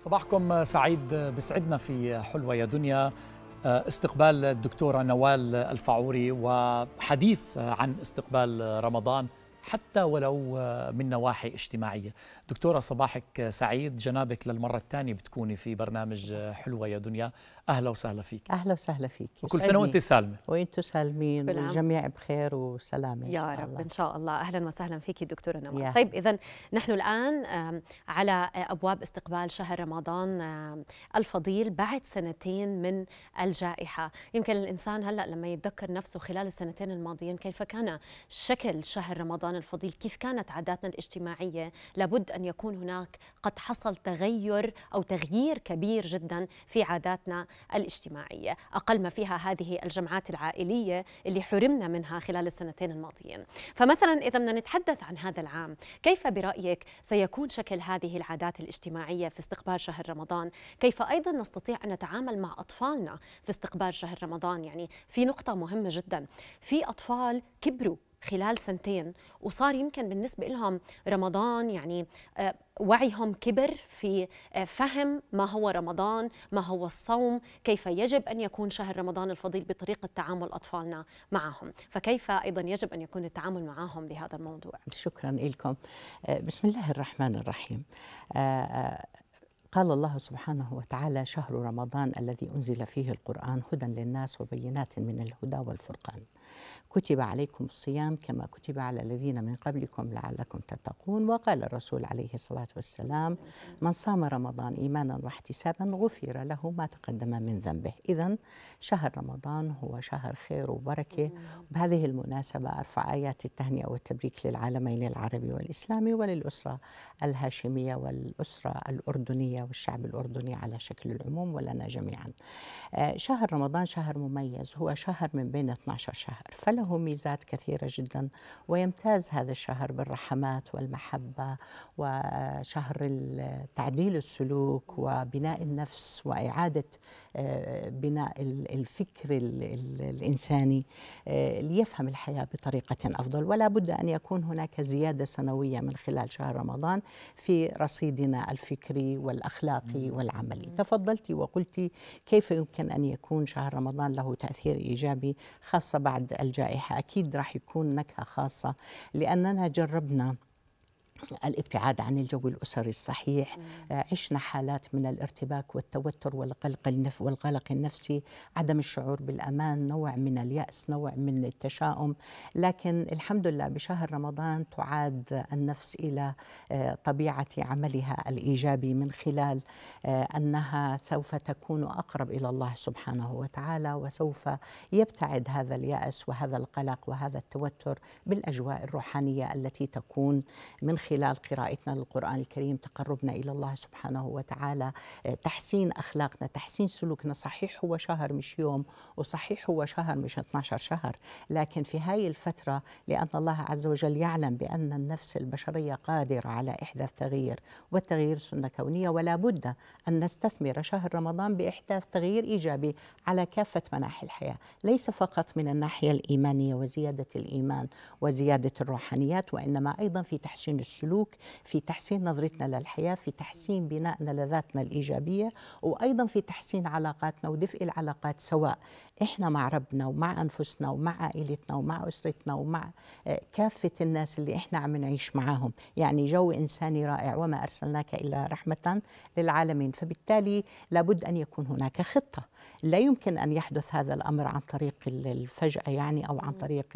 صباحكم آه، سعيد آه، بسعدنا في حلوة يا دنيا آه، استقبال الدكتورة نوال الفعوري وحديث عن استقبال رمضان حتى ولو من نواحي اجتماعية دكتورة صباحك سعيد جنابك للمرة الثانية بتكوني في برنامج حلوة يا دنيا اهلا وسهلا فيك اهلا وسهلا فيك وكل سنه وانت سالمه وانتم سالمين والجميع بخير وسلامه يا رب الله. ان شاء الله اهلا وسهلا فيك دكتوره نوال yeah. طيب اذا نحن الان على ابواب استقبال شهر رمضان الفضيل بعد سنتين من الجائحه يمكن الانسان هلا لما يتذكر نفسه خلال السنتين الماضيين كيف كان شكل شهر رمضان الفضيل كيف كانت عاداتنا الاجتماعيه لابد ان يكون هناك قد حصل تغير او تغيير كبير جدا في عاداتنا الاجتماعية أقل ما فيها هذه الجمعات العائلية اللي حرمنا منها خلال السنتين الماضيين فمثلا إذا بدنا نتحدث عن هذا العام كيف برأيك سيكون شكل هذه العادات الاجتماعية في استقبال شهر رمضان كيف أيضا نستطيع أن نتعامل مع أطفالنا في استقبال شهر رمضان يعني في نقطة مهمة جدا في أطفال كبروا خلال سنتين وصار يمكن بالنسبة لهم رمضان يعني آه، وعيهم كبر في آه، فهم ما هو رمضان ما هو الصوم كيف يجب أن يكون شهر رمضان الفضيل بطريقة تعامل أطفالنا معهم فكيف أيضا يجب أن يكون التعامل معهم بهذا الموضوع شكرا لكم آه، بسم الله الرحمن الرحيم قال الله سبحانه وتعالى شهر رمضان الذي انزل فيه القران هدى للناس وبينات من الهدى والفرقان كتب عليكم الصيام كما كتب على الذين من قبلكم لعلكم تتقون وقال الرسول عليه الصلاه والسلام من صام رمضان ايمانا واحتسابا غفر له ما تقدم من ذنبه اذا شهر رمضان هو شهر خير وبركه وبهذه المناسبه ارفع ايات التهنئه والتبريك للعالمين العربي والاسلامي وللاسره الهاشميه والاسره الاردنيه والشعب الأردني على شكل العموم ولنا جميعا آه، شهر رمضان شهر مميز هو شهر من بين 12 شهر فله ميزات كثيرة جدا ويمتاز هذا الشهر بالرحمات والمحبة وشهر تعديل السلوك وبناء النفس وإعادة آه، بناء الفكر الإنساني آه، ليفهم الحياة بطريقة أفضل ولا بد أن يكون هناك زيادة سنوية من خلال شهر رمضان في رصيدنا الفكري والأخلاقي الأخلاقي والعملي تفضلت وقلت كيف يمكن أن يكون شهر رمضان له تأثير إيجابي خاصة بعد الجائحة أكيد راح يكون نكهة خاصة لأننا جربنا الابتعاد عن الجو الأسري الصحيح مم. آه، عشنا حالات من الارتباك والتوتر والقلق النف والقلق النفسي عدم الشعور بالأمان نوع من اليأس نوع من التشاؤم لكن الحمد لله بشهر رمضان تعاد النفس إلى آه، طبيعة عملها الإيجابي من خلال آه، أنها سوف تكون أقرب إلى الله سبحانه وتعالى وسوف يبتعد هذا اليأس وهذا القلق وهذا التوتر بالأجواء الروحانية التي تكون من خلال خلال قراءتنا للقرآن الكريم تقربنا إلى الله سبحانه وتعالى آه، تحسين أخلاقنا تحسين سلوكنا صحيح هو شهر مش يوم وصحيح هو شهر مش 12 شهر لكن في هاي الفترة لأن الله عز وجل يعلم بأن النفس البشرية قادرة على إحداث تغيير والتغيير سنة كونية ولا بد أن نستثمر شهر رمضان بإحداث تغيير إيجابي على كافة مناحي الحياة ليس فقط من الناحية الإيمانية وزيادة الإيمان وزيادة الروحانيات وإنما أيضا في تحسين السلوك السلوك في تحسين نظرتنا للحياة في تحسين بنائنا لذاتنا الإيجابية وأيضا في تحسين علاقاتنا ودفء العلاقات سواء إحنا مع ربنا ومع أنفسنا ومع عائلتنا ومع أسرتنا ومع آه، كافة الناس اللي إحنا عم نعيش معاهم يعني جو إنساني رائع وما أرسلناك إلا رحمة للعالمين فبالتالي لابد أن يكون هناك خطة لا يمكن أن يحدث هذا الأمر عن طريق الفجأة يعني أو عن طريق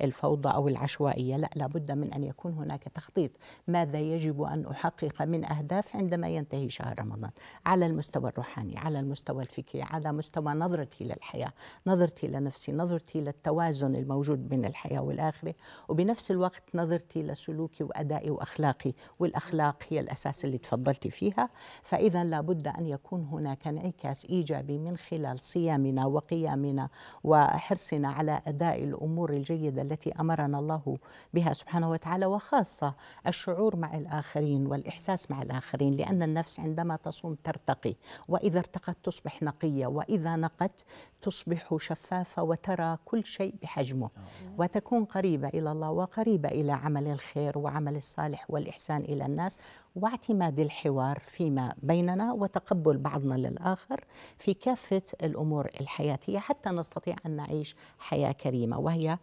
الفوضى أو العشوائية لا لابد من أن يكون هناك تخطيط البسيط ماذا يجب أن أحقق من أهداف عندما ينتهي شهر رمضان على المستوى الروحاني على المستوى الفكري على مستوى نظرتي للحياة نظرتي لنفسي نظرتي للتوازن الموجود بين الحياة والآخرة وبنفس الوقت نظرتي لسلوكي وأدائي وأخلاقي والأخلاق هي الأساس اللي تفضلت فيها فإذا لابد أن يكون هناك انعكاس إيجابي من خلال صيامنا وقيامنا وحرصنا على أداء الأمور الجيدة التي أمرنا الله بها سبحانه وتعالى وخاصة الشعور مع الآخرين والإحساس مع الآخرين لأن النفس عندما تصوم ترتقي وإذا ارتقت تصبح نقية وإذا نقت تصبح شفافة وترى كل شيء بحجمه آه. وتكون قريبة إلى الله وقريبة إلى عمل الخير وعمل الصالح والإحسان إلى الناس واعتماد الحوار فيما بيننا وتقبل بعضنا للآخر في كافة الأمور الحياتية حتى نستطيع أن نعيش حياة كريمة وهي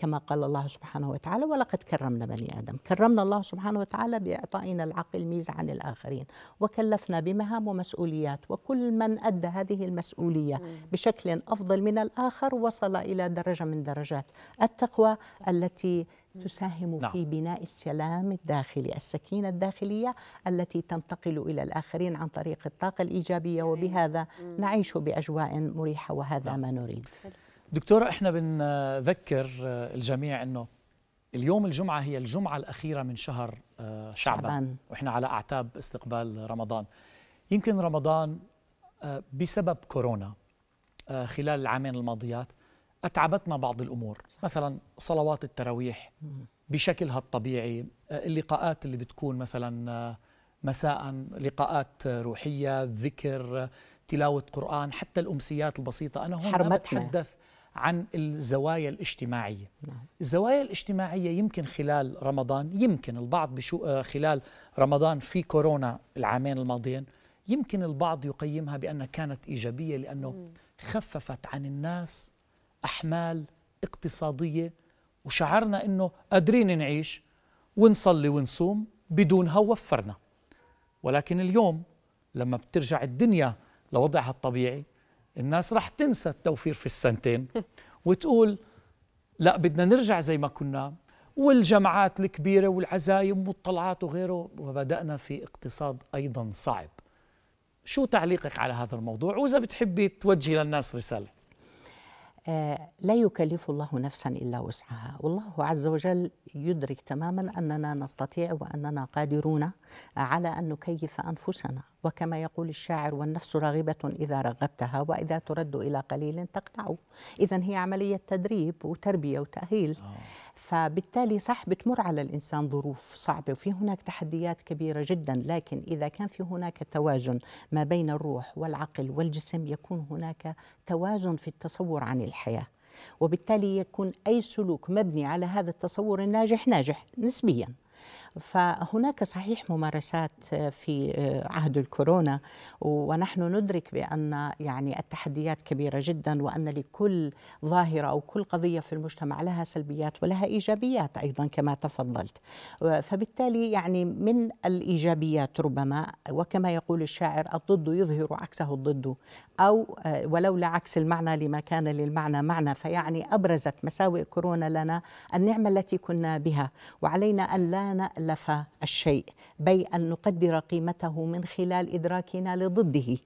كما قال الله سبحانه وتعالى ولقد كرمنا بني ادم كرمنا الله سبحانه وتعالى باعطائنا العقل ميزه عن الاخرين وكلفنا بمهام ومسؤوليات وكل من ادى هذه المسؤوليه بشكل افضل من الاخر وصل الى درجه من درجات التقوى التي تساهم نعم. في بناء السلام الداخلي السكينة الداخلية التي تنتقل إلى الآخرين عن طريق الطاقة الإيجابية وبهذا نعيش بأجواء مريحة وهذا نعم. ما نريد دكتورة احنا بنذكر آه، الجميع انه اليوم الجمعة هي الجمعة الأخيرة من شهر آه، شعبان, شعبان. وإحنا على أعتاب استقبال رمضان يمكن رمضان آه، بسبب كورونا خلال العامين الماضيات أتعبتنا بعض الأمور مثلا صلوات التراويح بشكلها الطبيعي اللقاءات اللي بتكون مثلا مساء لقاءات روحية ذكر تلاوة قرآن حتى الأمسيات البسيطة أنا هون حرمتنا. بتحدث عن الزوايا الاجتماعية نعم. الزوايا الاجتماعية يمكن خلال رمضان يمكن البعض بشو آه، خلال رمضان في كورونا العامين الماضيين يمكن البعض يقيمها بأنها كانت إيجابية لأنه خففت عن الناس أحمال اقتصادية وشعرنا أنه قادرين نعيش ونصلي ونصوم بدونها وفرنا ولكن اليوم لما بترجع الدنيا لوضعها الطبيعي الناس رح تنسى التوفير في السنتين وتقول لا بدنا نرجع زي ما كنا والجماعات الكبيرة والعزايم والطلعات وغيره وبدأنا في اقتصاد أيضا صعب شو تعليقك على هذا الموضوع وإذا بتحبي توجهي للناس رسالة آه، لا يكلف الله نفسا الا وسعها والله عز وجل يدرك تماما اننا نستطيع واننا قادرون على ان نكيف انفسنا وكما يقول الشاعر والنفس راغبه اذا رغبتها واذا ترد الى قليل تقنع اذا هي عمليه تدريب وتربيه وتاهيل آه. فبالتالي صح بتمر على الانسان ظروف صعبه وفي هناك تحديات كبيره جدا لكن اذا كان في هناك توازن ما بين الروح والعقل والجسم يكون هناك توازن في التصور عن الحياه وبالتالي يكون اي سلوك مبني على هذا التصور الناجح ناجح نسبيا فهناك صحيح ممارسات في آه، عهد الكورونا ونحن ندرك بأن يعني التحديات كبيرة جدا وأن لكل ظاهرة أو كل قضية في المجتمع لها سلبيات ولها إيجابيات أيضا كما تفضلت فبالتالي يعني من الإيجابيات ربما وكما يقول الشاعر الضد يظهر عكسه الضد أو آه، ولولا عكس المعنى لما كان للمعنى معنى فيعني أبرزت مساوئ كورونا لنا النعمة التي كنا بها وعلينا أن لا مؤلف الشيء بي أن نقدر قيمته من خلال إدراكنا لضده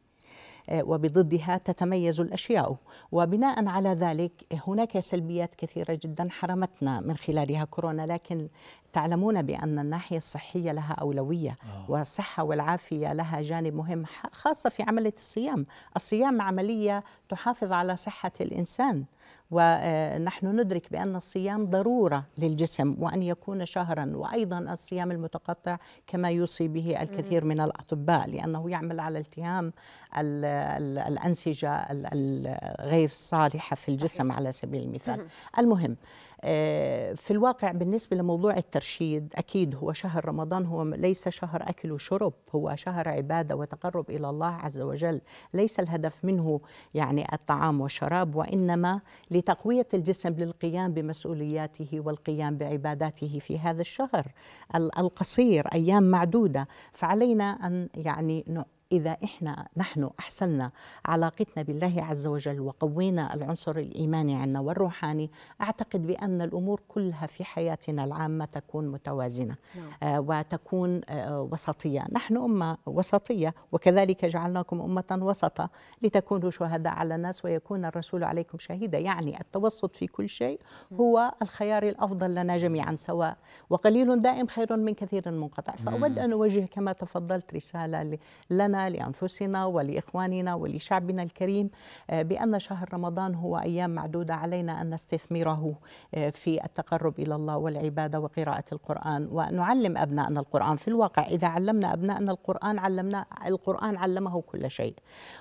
آه، وبضدها تتميز الاشياء وبناء على ذلك هناك سلبيات كثيره جدا حرمتنا من خلالها كورونا لكن تعلمون بان الناحيه الصحيه لها اولويه آه. والصحه والعافيه لها جانب مهم خاصه في عمليه الصيام، الصيام عمليه تحافظ على صحه الانسان ونحن ندرك بأن الصيام ضرورة للجسم وأن يكون شهرا وأيضا الصيام المتقطع كما يوصي به الكثير من الأطباء لأنه يعمل على التهام الأنسجة الغير صالحه في الجسم صحيح. على سبيل المثال المهم آه، في الواقع بالنسبة لموضوع الترشيد أكيد هو شهر رمضان هو ليس شهر أكل وشرب هو شهر عبادة وتقرب إلى الله عز وجل ليس الهدف منه يعني الطعام والشراب وإنما لتقوية الجسم للقيام بمسؤولياته والقيام بعباداته في هذا الشهر القصير أيام معدودة فعلينا أن يعني إذا إحنا نحن أحسننا علاقتنا بالله عز وجل وقوينا العنصر الإيماني عنا والروحاني أعتقد بأن الأمور كلها في حياتنا العامة تكون متوازنة نعم. آه وتكون آه وسطية نحن أمة وسطية وكذلك جعلناكم أمة وسطة لتكونوا شهداء على الناس ويكون الرسول عليكم شهيدا يعني التوسط في كل شيء هو الخيار الأفضل لنا جميعا سواء وقليل دائم خير من كثير منقطع فأود أن أوجه كما تفضلت رسالة لنا لأنفسنا ولإخواننا ولشعبنا الكريم آه، بأن شهر رمضان هو أيام معدودة علينا أن نستثمره آه، في التقرب إلى الله والعبادة وقراءة القرآن ونعلم أبنائنا القرآن في الواقع إذا علمنا أبنائنا القرآن علمنا القرآن علمه كل شيء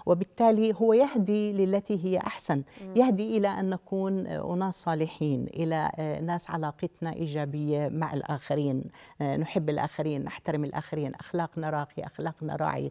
وبالتالي هو يهدي للتي هي أحسن يهدي إلى أن نكون آه، أناس صالحين إلى ناس علاقتنا إيجابية مع الآخرين نحب الآخرين نحترم الآخرين أخلاقنا راقية أخلاقنا راعية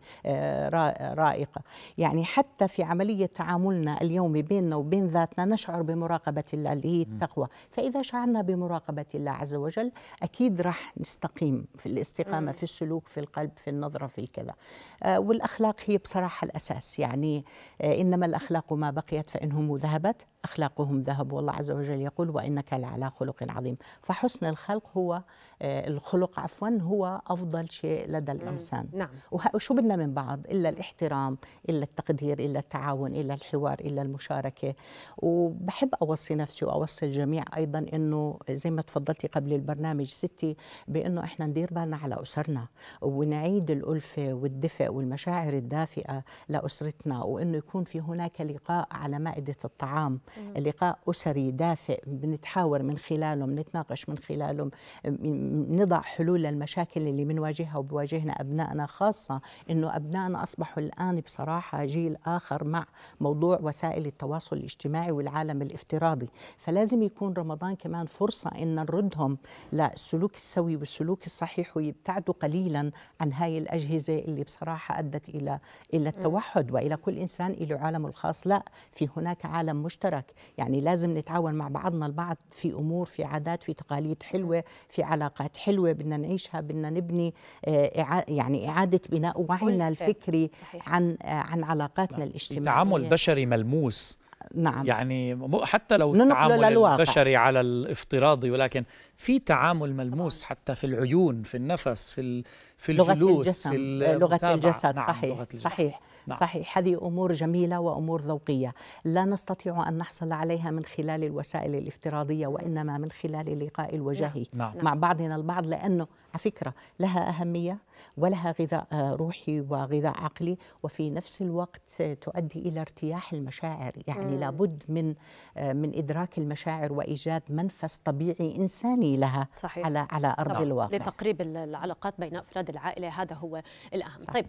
رائقة يعني حتى في عملية تعاملنا اليومي بيننا وبين ذاتنا نشعر بمراقبة الله اللي هي التقوى فإذا شعرنا بمراقبة الله عز وجل أكيد راح نستقيم في الاستقامة في السلوك في القلب في النظرة في الكذا آه، والأخلاق هي بصراحة الأساس يعني آه، إنما الأخلاق ما بقيت فإنهم ذهبت أخلاقهم ذهب والله عز وجل يقول وإنك لعلى خلق عظيم فحسن الخلق هو آه، الخلق عفوا هو أفضل شيء لدى نعم، الإنسان نعم. وشو بدنا من بعض إلا الاحترام إلا التقدير إلا التعاون إلا الحوار إلا المشاركة وبحب أوصي نفسي وأوصي الجميع أيضا أنه زي ما تفضلتي قبل البرنامج ستي بأنه إحنا ندير بالنا على أسرنا ونعيد الألفة والدفء والمشاعر الدافئة لأسرتنا وأنه يكون في هناك لقاء على مائدة الطعام لقاء أسري دافئ بنتحاور من خلاله بنتناقش من خلاله نضع حلول للمشاكل اللي بنواجهها وبواجهنا أبنائنا خاصة إنه أبنائنا أصبحوا الآن بصراحة جيل آخر مع موضوع وسائل التواصل الاجتماعي والعالم الافتراضي فلازم يكون رمضان كمان فرصة إن نردهم للسلوك السوي والسلوك الصحيح ويبتعدوا قليلا عن هاي الأجهزة اللي بصراحة أدت إلى إلى التوحد وإلى كل إنسان له عالمه الخاص لا في هناك عالم مشترك مشترك يعني لازم نتعاون مع بعضنا البعض في أمور في عادات في تقاليد حلوة في علاقات حلوة بدنا نعيشها بدنا نبني آه، يعني إعادة بناء وعينا الفكري عن آه، عن علاقاتنا نعم. الاجتماعية تعامل بشري ملموس نعم يعني حتى لو التعامل البشري على الافتراضي ولكن في تعامل ملموس طبعا. حتى في العيون في النفس في في لغة الجلوس الجسم. في لغة الجسد نعم صحيح لغة الجسد. صحيح نعم. صحيح هذه أمور جميلة وأمور ذوقية لا نستطيع أن نحصل عليها من خلال الوسائل الافتراضية وإنما من خلال اللقاء الوجهي نعم. نعم. مع بعضنا البعض لأنه على فكرة لها أهمية ولها غذاء آه، روحي وغذاء عقلي وفي نفس الوقت تؤدي إلى ارتياح المشاعر يعني مم. لابد من آه، من إدراك المشاعر وإيجاد منفس طبيعي إنساني تعاني لها صحيح. على على ارض طبعا. الواقع لتقريب العلاقات بين افراد العائله هذا هو الاهم صحيح. طيب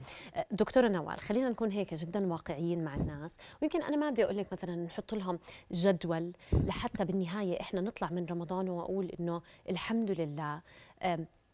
دكتوره نوال خلينا نكون هيك جدا واقعيين مع الناس ويمكن انا ما بدي اقول لك مثلا نحط لهم جدول لحتى بالنهايه احنا نطلع من رمضان واقول انه الحمد لله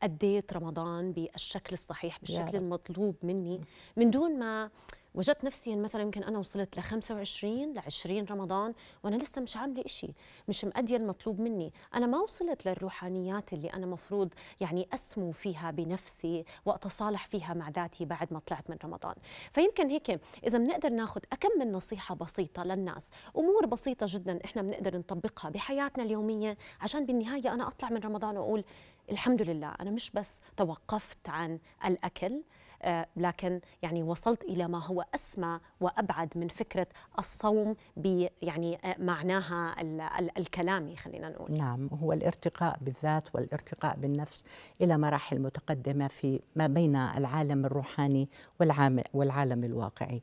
أديت رمضان بالشكل الصحيح بالشكل المطلوب مني من دون ما وجدت نفسي مثلا يمكن انا وصلت ل 25 ل 20 رمضان وانا لسه مش عامله إشي مش مأدية المطلوب مني انا ما وصلت للروحانيات اللي انا مفروض يعني اسمو فيها بنفسي واتصالح فيها مع ذاتي بعد ما طلعت من رمضان فيمكن هيك اذا بنقدر ناخذ من نصيحه بسيطه للناس امور بسيطه جدا احنا بنقدر نطبقها بحياتنا اليوميه عشان بالنهايه انا اطلع من رمضان واقول الحمد لله انا مش بس توقفت عن الاكل آه، لكن يعني وصلت إلى ما هو أسمى وأبعد من فكرة الصوم يعني آه، معناها الكلامي خلينا نقول نعم هو الارتقاء بالذات والارتقاء بالنفس إلى مراحل متقدمة في ما بين العالم الروحاني والعالم الواقعي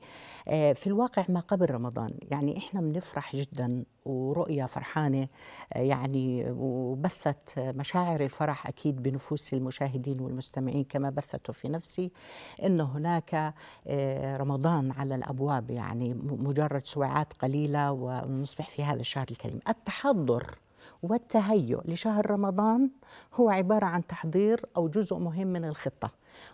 آه، في الواقع ما قبل رمضان يعني إحنا بنفرح جدا ورؤية فرحانة يعني وبثت مشاعر الفرح أكيد بنفوس المشاهدين والمستمعين كما بثته في نفسي أن هناك آه، رمضان على الأبواب يعني مجرد سويعات قليلة ونصبح في هذا الشهر الكريم التحضر والتهيؤ لشهر رمضان هو عبارة عن تحضير أو جزء مهم من الخطة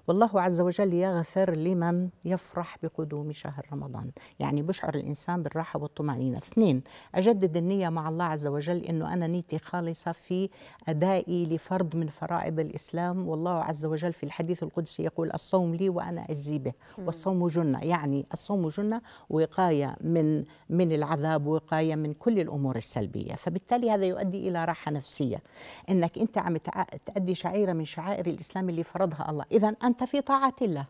والله عز وجل يغفر لمن يفرح بقدوم شهر رمضان يعني بشعر الإنسان بالراحة والطمأنينة اثنين أجدد النية مع الله عز وجل أنه أنا نيتي خالصة في أدائي لفرض من فرائض الإسلام والله عز وجل في الحديث القدسي يقول الصوم لي وأنا أجزي به والصوم جنة يعني الصوم جنة وقاية من, من العذاب وقاية من كل الأمور السلبية فبالتالي هذا يؤدي إلى راحة نفسية أنك أنت عم تأدي شعيرة من شعائر الإسلام اللي فرضها الله إذا أنت في طاعة الله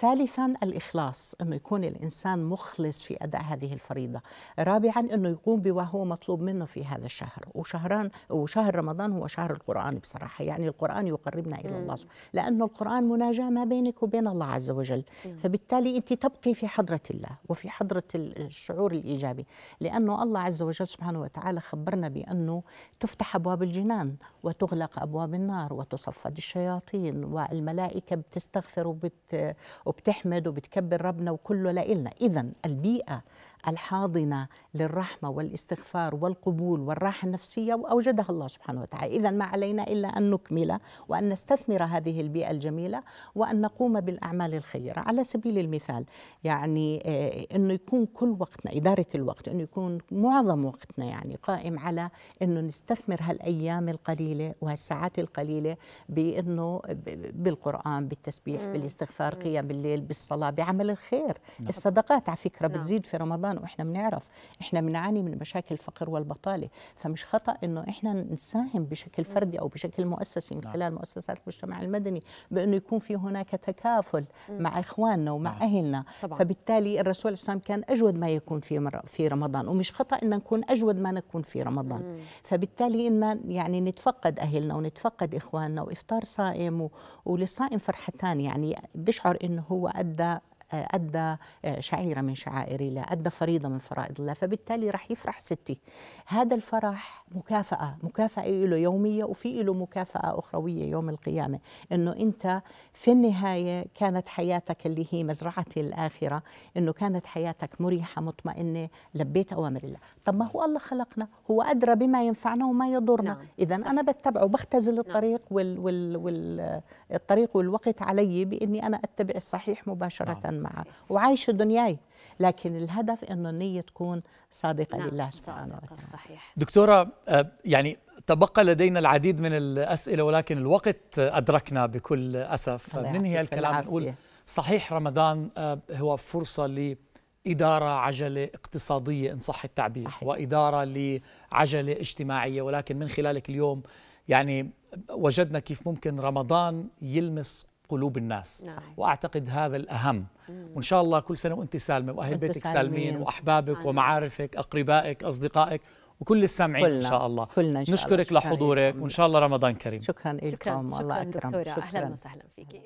ثالثا الإخلاص أنه يكون الإنسان مخلص في أداء هذه الفريضة رابعا أنه يقوم بما هو مطلوب منه في هذا الشهر وشهران وشهر رمضان هو شهر القرآن بصراحة يعني القرآن يقربنا إلى الله لأن القرآن مناجاة ما بينك وبين الله عز وجل فبالتالي أنت تبقي في حضرة الله وفي حضرة الشعور الإيجابي لأنه الله عز وجل سبحانه وتعالى خبرنا بأنه تفتح أبواب الجنان وتغلق أبواب النار وتصفد الشياطين والملائكة بتستغفر وبت وبتحمد وبتكبر ربنا وكله لإلنا إذا البيئة الحاضنة للرحمة والاستغفار والقبول والراحة النفسية وأوجدها الله سبحانه وتعالى إذا ما علينا إلا أن نكمل وأن نستثمر هذه البيئة الجميلة وأن نقوم بالأعمال الخيرة على سبيل المثال يعني آه، أنه يكون كل وقتنا إدارة الوقت أنه يكون معظم وقتنا يعني قائم على أنه نستثمر هالأيام القليلة وهالساعات القليلة بأنه بالقرآن بالتسبيح بالاستغفار قيام بالليل بالصلاة بعمل الخير نعم. الصدقات على فكرة نعم. بتزيد في رمضان السودان واحنا بنعرف احنا بنعاني من مشاكل الفقر والبطاله فمش خطا انه احنا نساهم بشكل فردي او بشكل مؤسسي من نعم. خلال مؤسسات المجتمع المدني بانه يكون في هناك تكافل مع اخواننا ومع نعم. اهلنا فبالتالي الرسول صلى كان اجود ما يكون في في رمضان ومش خطا ان نكون اجود ما نكون في رمضان فبالتالي ان يعني نتفقد اهلنا ونتفقد اخواننا وافطار صائم و... وللصائم فرحتان يعني بيشعر انه هو ادى أدى شعيرة من شعائر الله أدى فريضة من فرائض الله فبالتالي رح يفرح ستي هذا الفرح مكافأة مكافأة له يومية وفي له مكافأة أخروية يوم القيامة أنه أنت في النهاية كانت حياتك اللي هي مزرعتي الآخرة أنه كانت حياتك مريحة مطمئنة لبيت أوامر الله طب ما هو الله خلقنا هو أدرى بما ينفعنا وما يضرنا نعم. إذا أنا بتبعه بختزل نعم. الطريق نعم. وال وال وال الطريق والوقت علي بإني أنا أتبع الصحيح مباشرة نعم. معه وعايشوا دنياي لكن الهدف انه النيه تكون صادقه نعم لله سبحانه وتعالى صحيح دكتوره آه، يعني تبقى لدينا العديد من الاسئله ولكن الوقت آه، ادركنا بكل اسف ننهي الكلام نقول صحيح رمضان آه، هو فرصه لاداره عجله اقتصاديه ان صح التعبير صحيح. واداره لعجله اجتماعيه ولكن من خلالك اليوم يعني وجدنا كيف ممكن رمضان يلمس قلوب الناس نعم. وأعتقد هذا الأهم مم. وإن شاء الله كل سنة وأنت سالمة وأهل بيتك سالمين, سالمين وأحبابك سالمين. ومعارفك أقربائك أصدقائك وكل السامعين كلنا. إن شاء الله كلنا إن شاء نشكرك لحضورك وإن شاء الله رمضان كريم شكرا لكم شكرا, شكرا, شكرا, شكرا دكتورة شكرا. أهلا وسهلا فيك